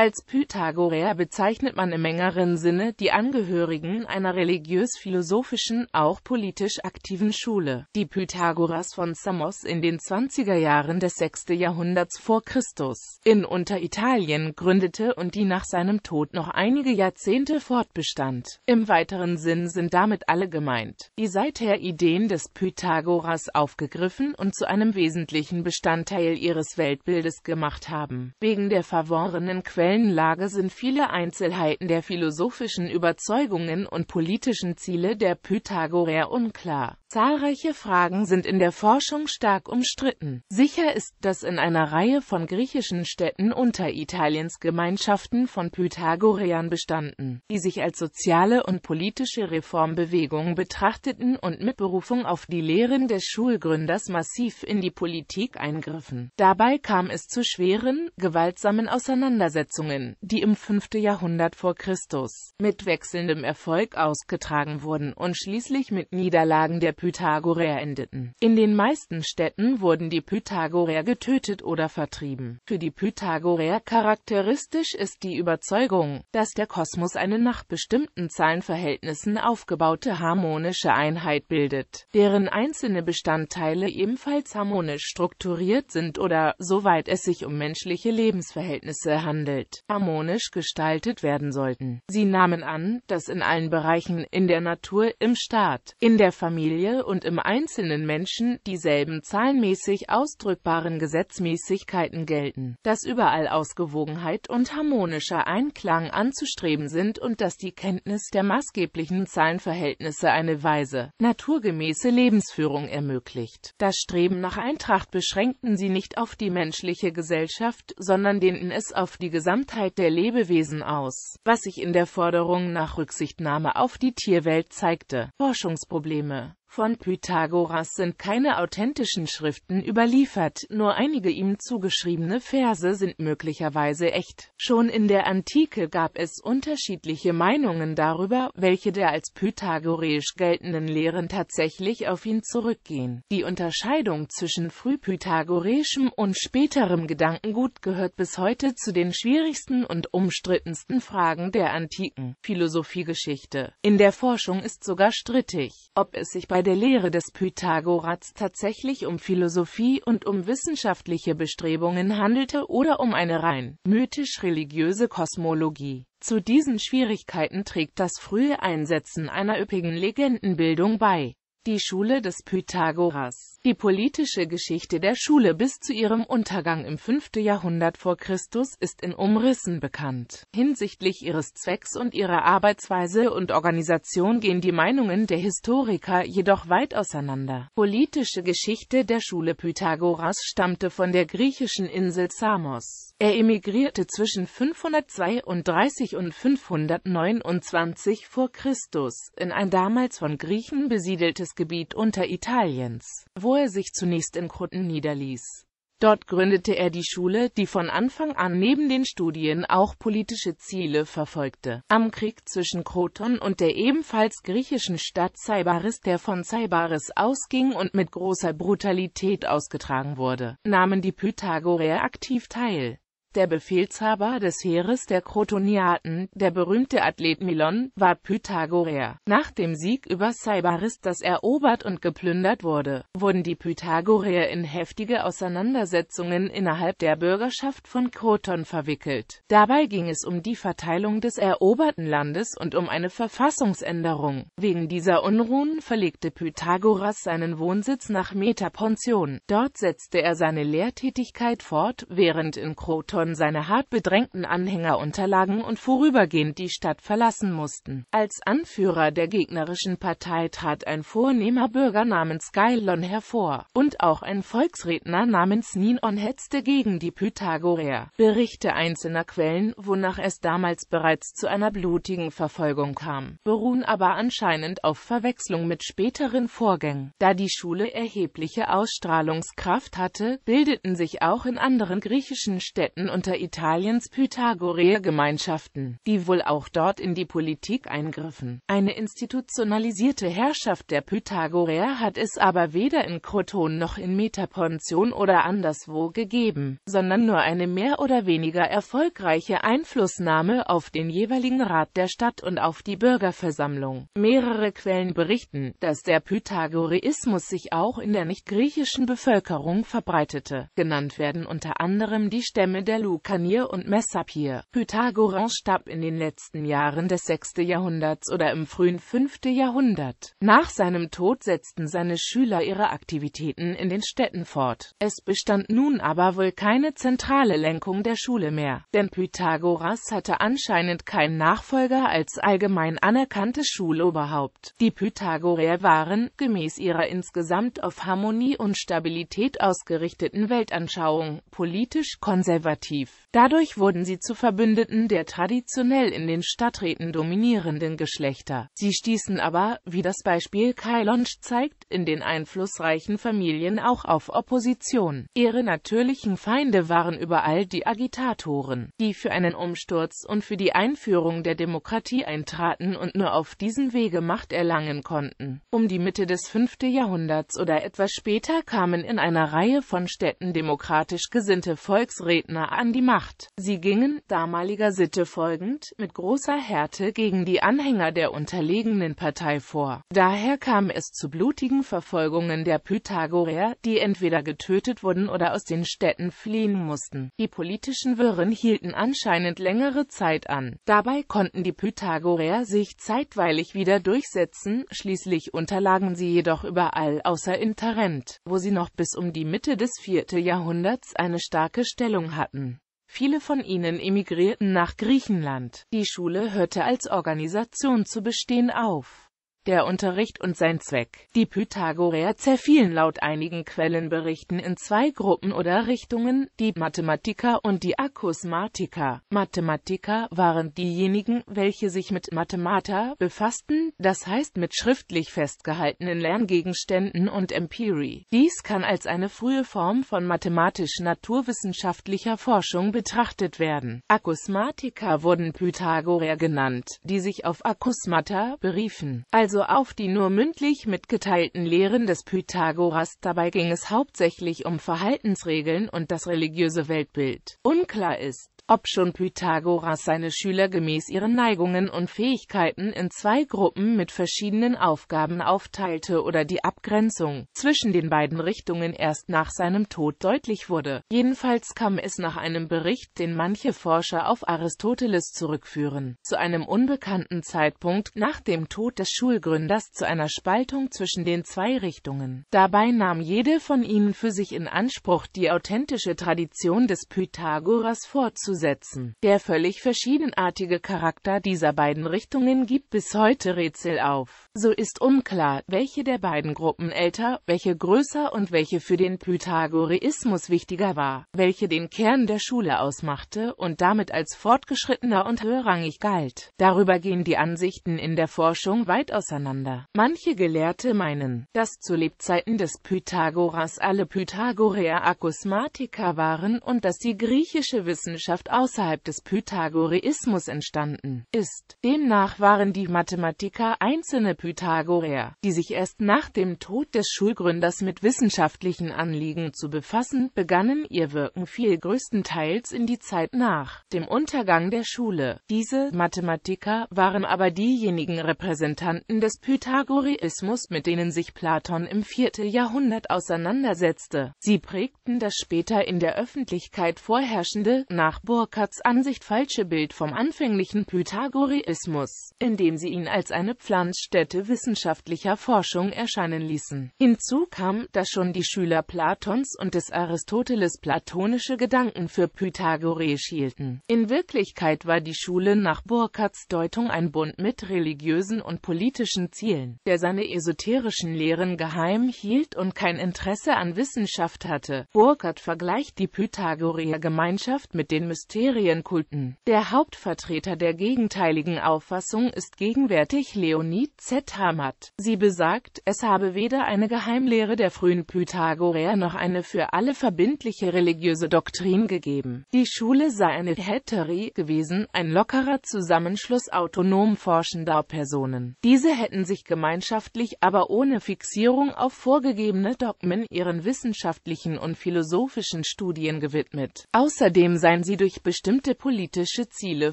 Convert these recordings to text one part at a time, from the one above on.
Als Pythagoreer bezeichnet man im engeren Sinne die Angehörigen einer religiös-philosophischen, auch politisch aktiven Schule, die Pythagoras von Samos in den 20er Jahren des 6. Jahrhunderts vor Christus in Unteritalien gründete und die nach seinem Tod noch einige Jahrzehnte fortbestand. Im weiteren Sinn sind damit alle gemeint, die seither Ideen des Pythagoras aufgegriffen und zu einem wesentlichen Bestandteil ihres Weltbildes gemacht haben. Wegen der verworrenen Quellen aktuellen Lage sind viele Einzelheiten der philosophischen Überzeugungen und politischen Ziele der Pythagoreer unklar. Zahlreiche Fragen sind in der Forschung stark umstritten. Sicher ist, dass in einer Reihe von griechischen Städten Unteritaliens Gemeinschaften von Pythagoreern bestanden, die sich als soziale und politische Reformbewegungen betrachteten und mit Berufung auf die Lehren des Schulgründers massiv in die Politik eingriffen. Dabei kam es zu schweren, gewaltsamen Auseinandersetzungen, die im 5. Jahrhundert vor Christus mit wechselndem Erfolg ausgetragen wurden und schließlich mit Niederlagen der Pythagorer endeten. In den meisten Städten wurden die Pythagorer getötet oder vertrieben. Für die Pythagorer charakteristisch ist die Überzeugung, dass der Kosmos eine nach bestimmten Zahlenverhältnissen aufgebaute harmonische Einheit bildet, deren einzelne Bestandteile ebenfalls harmonisch strukturiert sind oder, soweit es sich um menschliche Lebensverhältnisse handelt, harmonisch gestaltet werden sollten. Sie nahmen an, dass in allen Bereichen, in der Natur, im Staat, in der Familie, Reihe und im einzelnen Menschen dieselben zahlenmäßig ausdrückbaren Gesetzmäßigkeiten gelten, dass überall Ausgewogenheit und harmonischer Einklang anzustreben sind und dass die Kenntnis der maßgeblichen Zahlenverhältnisse eine weise, naturgemäße Lebensführung ermöglicht. Das Streben nach Eintracht beschränkten sie nicht auf die menschliche Gesellschaft, sondern dehnten es auf die Gesamtheit der Lebewesen aus, was sich in der Forderung nach Rücksichtnahme auf die Tierwelt zeigte. Forschungsprobleme von Pythagoras sind keine authentischen Schriften überliefert, nur einige ihm zugeschriebene Verse sind möglicherweise echt. Schon in der Antike gab es unterschiedliche Meinungen darüber, welche der als pythagoreisch geltenden Lehren tatsächlich auf ihn zurückgehen. Die Unterscheidung zwischen frühpythagoreischem und späterem Gedankengut gehört bis heute zu den schwierigsten und umstrittensten Fragen der antiken Philosophiegeschichte. In der Forschung ist sogar strittig, ob es sich bei bei der Lehre des Pythagoras tatsächlich um Philosophie und um wissenschaftliche Bestrebungen handelte oder um eine rein mythisch-religiöse Kosmologie. Zu diesen Schwierigkeiten trägt das frühe Einsetzen einer üppigen Legendenbildung bei. Die Schule des Pythagoras die politische Geschichte der Schule bis zu ihrem Untergang im 5. Jahrhundert vor Christus ist in Umrissen bekannt. Hinsichtlich ihres Zwecks und ihrer Arbeitsweise und Organisation gehen die Meinungen der Historiker jedoch weit auseinander. Politische Geschichte der Schule Pythagoras stammte von der griechischen Insel Samos. Er emigrierte zwischen 532 und 529 vor Christus in ein damals von Griechen besiedeltes Gebiet unter Italiens, wo er sich zunächst in Krutten niederließ. Dort gründete er die Schule, die von Anfang an neben den Studien auch politische Ziele verfolgte. Am Krieg zwischen Kroton und der ebenfalls griechischen Stadt Zaibaris, der von Zaibaris ausging und mit großer Brutalität ausgetragen wurde, nahmen die Pythagoreer aktiv teil der Befehlshaber des Heeres der Krotoniaten, der berühmte Athlet Milon, war Pythagoreer. Nach dem Sieg über Cybaris, das erobert und geplündert wurde, wurden die Pythagoreer in heftige Auseinandersetzungen innerhalb der Bürgerschaft von Kroton verwickelt. Dabei ging es um die Verteilung des eroberten Landes und um eine Verfassungsänderung. Wegen dieser Unruhen verlegte Pythagoras seinen Wohnsitz nach Metapontion. Dort setzte er seine Lehrtätigkeit fort, während in Kroton Jahren seine hart bedrängten Anhänger unterlagen und vorübergehend die Stadt verlassen mussten. Als Anführer der gegnerischen Partei trat ein vornehmer Bürger namens Gailon hervor, und auch ein Volksredner namens Ninon hetzte gegen die Pythagoreer. Berichte einzelner Quellen, wonach es damals bereits zu einer blutigen Verfolgung kam, beruhen aber anscheinend auf Verwechslung mit späteren Vorgängen. Da die Schule erhebliche Ausstrahlungskraft hatte, bildeten sich auch in anderen griechischen Städten unter Italiens Pythagoreer-Gemeinschaften, die wohl auch dort in die Politik eingriffen. Eine institutionalisierte Herrschaft der Pythagoreer hat es aber weder in Kroton noch in Metapontion oder anderswo gegeben, sondern nur eine mehr oder weniger erfolgreiche Einflussnahme auf den jeweiligen Rat der Stadt und auf die Bürgerversammlung. Mehrere Quellen berichten, dass der Pythagoreismus sich auch in der nicht-griechischen Bevölkerung verbreitete. Genannt werden unter anderem die Stämme der der Lukanier und Messapier. Pythagoras starb in den letzten Jahren des 6. Jahrhunderts oder im frühen 5. Jahrhundert. Nach seinem Tod setzten seine Schüler ihre Aktivitäten in den Städten fort. Es bestand nun aber wohl keine zentrale Lenkung der Schule mehr, denn Pythagoras hatte anscheinend keinen Nachfolger als allgemein anerkanntes Schuloberhaupt. Die Pythagoreer waren, gemäß ihrer insgesamt auf Harmonie und Stabilität ausgerichteten Weltanschauung, politisch konservativ aktiv. Dadurch wurden sie zu Verbündeten der traditionell in den Stadträten dominierenden Geschlechter. Sie stießen aber, wie das Beispiel Kailonsch zeigt, in den einflussreichen Familien auch auf Opposition. Ihre natürlichen Feinde waren überall die Agitatoren, die für einen Umsturz und für die Einführung der Demokratie eintraten und nur auf diesem Wege Macht erlangen konnten. Um die Mitte des 5. Jahrhunderts oder etwas später kamen in einer Reihe von Städten demokratisch gesinnte Volksredner an die Macht. Sie gingen, damaliger Sitte folgend, mit großer Härte gegen die Anhänger der unterlegenen Partei vor. Daher kam es zu blutigen Verfolgungen der Pythagoreer, die entweder getötet wurden oder aus den Städten fliehen mussten. Die politischen Wirren hielten anscheinend längere Zeit an. Dabei konnten die Pythagoreer sich zeitweilig wieder durchsetzen, schließlich unterlagen sie jedoch überall außer in Tarent, wo sie noch bis um die Mitte des 4. Jahrhunderts eine starke Stellung hatten. Viele von ihnen emigrierten nach Griechenland. Die Schule hörte als Organisation zu bestehen auf der Unterricht und sein Zweck. Die Pythagoreer zerfielen laut einigen Quellenberichten in zwei Gruppen oder Richtungen, die Mathematiker und die Akusmatiker. Mathematiker waren diejenigen, welche sich mit Mathemata befassten, das heißt mit schriftlich festgehaltenen Lerngegenständen und Empirie. Dies kann als eine frühe Form von mathematisch-naturwissenschaftlicher Forschung betrachtet werden. Akusmatiker wurden Pythagoreer genannt, die sich auf Akusmata beriefen, also also auf die nur mündlich mitgeteilten Lehren des Pythagoras. Dabei ging es hauptsächlich um Verhaltensregeln und das religiöse Weltbild. Unklar ist, ob schon Pythagoras seine Schüler gemäß ihren Neigungen und Fähigkeiten in zwei Gruppen mit verschiedenen Aufgaben aufteilte oder die Abgrenzung zwischen den beiden Richtungen erst nach seinem Tod deutlich wurde. Jedenfalls kam es nach einem Bericht, den manche Forscher auf Aristoteles zurückführen, zu einem unbekannten Zeitpunkt nach dem Tod des Schulgründers zu einer Spaltung zwischen den zwei Richtungen. Dabei nahm jede von ihnen für sich in Anspruch, die authentische Tradition des Pythagoras vorzunehmen umzusetzen. Der völlig verschiedenartige Charakter dieser beiden Richtungen gibt bis heute Rätsel auf. So ist unklar, welche der beiden Gruppen älter, welche größer und welche für den Pythagoreismus wichtiger war, welche den Kern der Schule ausmachte und damit als fortgeschrittener und höherrangig galt. Darüber gehen die Ansichten in der Forschung weit auseinander. Manche Gelehrte meinen, dass zu Lebzeiten des Pythagoras alle Pythagoreer Akusmatiker waren und dass die griechische Wissenschaft außerhalb des Pythagoreismus entstanden ist. Demnach waren die Mathematiker einzelne Pythagoreismus Pythagoreer, die sich erst nach dem Tod des Schulgründers mit wissenschaftlichen Anliegen zu befassen, begannen ihr Wirken viel größtenteils in die Zeit nach dem Untergang der Schule. Diese Mathematiker waren aber diejenigen Repräsentanten des Pythagoreismus, mit denen sich Platon im 4. Jahrhundert auseinandersetzte. Sie prägten das später in der Öffentlichkeit vorherrschende, nach Burckhardts Ansicht falsche Bild vom anfänglichen Pythagoreismus, indem sie ihn als eine Pflanzstätte Resultate wissenschaftlicher Forschung erscheinen ließen. Hinzu kam, dass schon die Schüler Platons und des Aristoteles platonische Gedanken für pythagoreisch hielten. In Wirklichkeit war die Schule nach Burckhardts Deutung ein Bund mit religiösen und politischen Zielen, der seine esoterischen Lehren geheim hielt und kein Interesse an Wissenschaft hatte. Burkhardt vergleicht die Pythagoreer Gemeinschaft mit den Mysterienkulten. Der Hauptvertreter der gegenteiligen Auffassung ist gegenwärtig Leonid Z tet Sie besagt, es habe weder eine Geheimlehre der frühen Pythagoreer noch eine für alle verbindliche religiöse Doktrin gegeben. Die Schule sei eine Heterie gewesen, ein lockerer Zusammenschluss autonom forschender Personen. Diese hätten sich gemeinschaftlich, aber ohne Fixierung auf vorgegebene Dogmen ihren wissenschaftlichen und philosophischen Studien gewidmet. Außerdem seien sie durch bestimmte politische Ziele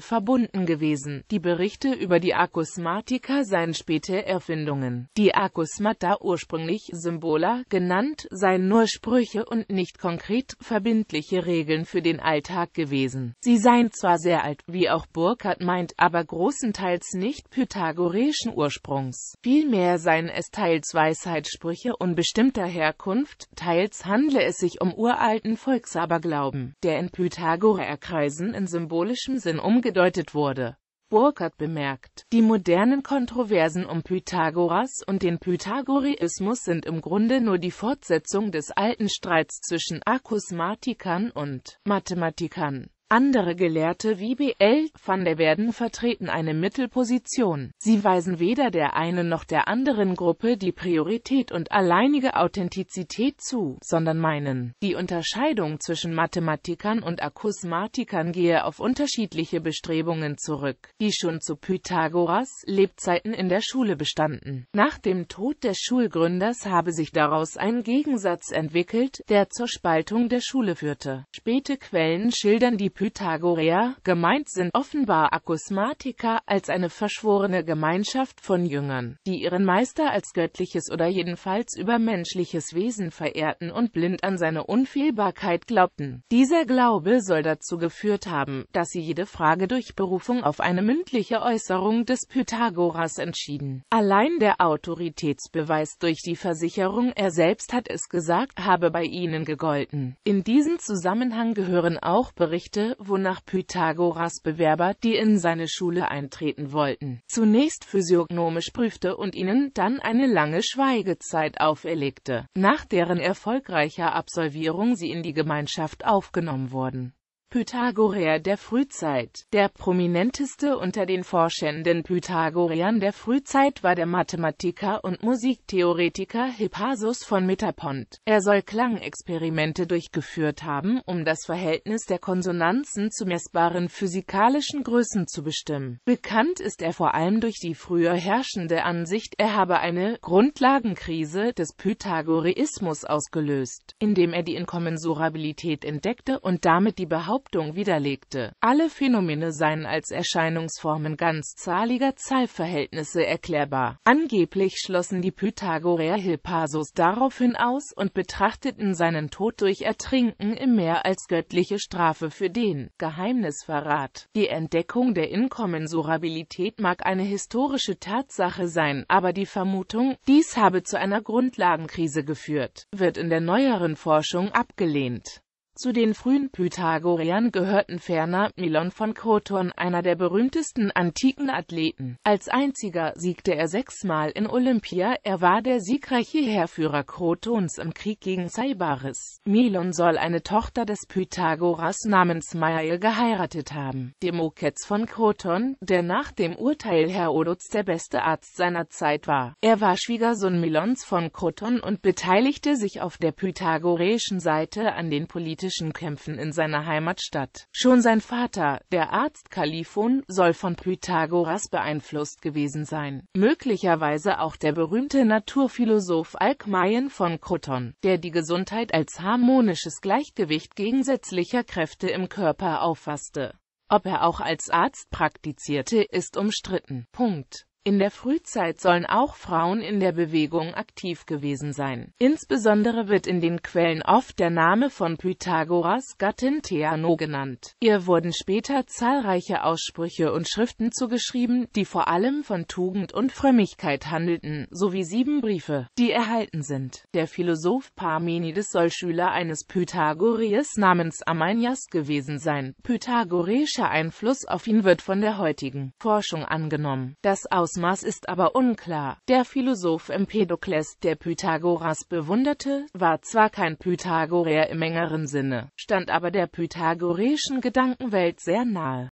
verbunden gewesen. Die Berichte über die Akusmatiker seien später alte Erfindungen. Die Akkusmata ursprünglich Symbola genannt, seien nur Sprüche und nicht konkret verbindliche Regeln für den Alltag gewesen. Sie seien zwar sehr alt, wie auch Burckhardt meint, aber großenteils nicht pythagoreischen Ursprungs. Vielmehr seien es teils Weisheitssprüche unbestimmter Herkunft, teils handle es sich um uralten Volksaberglauben, der in Pythagoreerkreisen in symbolischem Sinn umgedeutet wurde. Burckhardt bemerkt, die modernen Kontroversen um Pythagoras und den Pythagoreismus sind im Grunde nur die Fortsetzung des alten Streits zwischen Akusmatikern und Mathematikern. Andere Gelehrte wie B.L. van der Werden vertreten eine Mittelposition. Sie weisen weder der einen noch der anderen Gruppe die Priorität und alleinige Authentizität zu, sondern meinen, die Unterscheidung zwischen Mathematikern und Akusmatikern gehe auf unterschiedliche Bestrebungen zurück, die schon zu Pythagoras Lebzeiten in der Schule bestanden. Nach dem Tod des Schulgründers habe sich daraus ein Gegensatz entwickelt, der zur Spaltung der Schule führte. Späte Quellen schildern die Pythagoreer gemeint sind offenbar Akusmatiker als eine verschworene Gemeinschaft von Jüngern, die ihren Meister als göttliches oder jedenfalls übermenschliches Wesen verehrten und blind an seine Unfehlbarkeit glaubten. Dieser Glaube soll dazu geführt haben, dass sie jede Frage durch Berufung auf eine mündliche Äußerung des Pythagoras entschieden. Allein der Autoritätsbeweis durch die Versicherung, er selbst hat es gesagt, habe bei ihnen gegolten. In diesem Zusammenhang gehören auch Berichte wonach Pythagoras Bewerber, die in seine Schule eintreten wollten, zunächst physiognomisch prüfte und ihnen dann eine lange Schweigezeit auferlegte, nach deren erfolgreicher Absolvierung sie in die Gemeinschaft aufgenommen wurden Pythagoreer der Frühzeit Der prominenteste unter den forschenden Pythagoreern der Frühzeit war der Mathematiker und Musiktheoretiker Hippasus von Metapont. Er soll Klangexperimente durchgeführt haben, um das Verhältnis der Konsonanzen zu messbaren physikalischen Größen zu bestimmen. Bekannt ist er vor allem durch die früher herrschende Ansicht, er habe eine Grundlagenkrise des Pythagoreismus ausgelöst, indem er die Inkommensurabilität entdeckte und damit die Behauptung Behauptung widerlegte, alle Phänomene seien als Erscheinungsformen ganzzahliger Zahlverhältnisse erklärbar. Angeblich schlossen die Pythagoreer Hippasos daraufhin aus und betrachteten seinen Tod durch Ertrinken im Meer als göttliche Strafe für den Geheimnisverrat. Die Entdeckung der Inkommensurabilität mag eine historische Tatsache sein, aber die Vermutung, dies habe zu einer Grundlagenkrise geführt, wird in der neueren Forschung abgelehnt. Zu den frühen Pythagoreern gehörten ferner Milon von Kothurn, einer der berühmtesten antiken Athleten. Als einziger siegte er sechsmal in Olympia, er war der siegreiche Heerführer Krotons im Krieg gegen Saibaris. Milon soll eine Tochter des Pythagoras namens Mael geheiratet haben. Demokets von Kothurn, der nach dem Urteil Herodots der beste Arzt seiner Zeit war. Er war Schwiegersohn Milons von Kothurn und beteiligte sich auf der pythagoreischen Seite an den politischen politischen Kämpfen in seiner Heimatstadt. Schon sein Vater, der Arzt Kalifon, soll von Pythagoras beeinflusst gewesen sein. Möglicherweise auch der berühmte Naturphilosoph Alkmaien von Kroton, der die Gesundheit als harmonisches Gleichgewicht gegensätzlicher Kräfte im Körper auffasste. Ob er auch als Arzt praktizierte, ist umstritten. Punkt. In der Frühzeit sollen auch Frauen in der Bewegung aktiv gewesen sein. Insbesondere wird in den Quellen oft der Name von Pythagoras Gattin Theano genannt. Ihr wurden später zahlreiche Aussprüche und Schriften zugeschrieben, die vor allem von Tugend und Frömmigkeit handelten, sowie sieben Briefe, die erhalten sind. Der Philosoph Parmenides soll Schüler eines Pythagorees namens Amainias gewesen sein. Pythagoreischer Einfluss auf ihn wird von der heutigen Forschung angenommen. Das aus Ausmaß ist aber unklar. Der Philosoph Empedokles, der Pythagoras bewunderte, war zwar kein Pythagoreer im engeren Sinne, stand aber der pythagoreischen Gedankenwelt sehr nahe.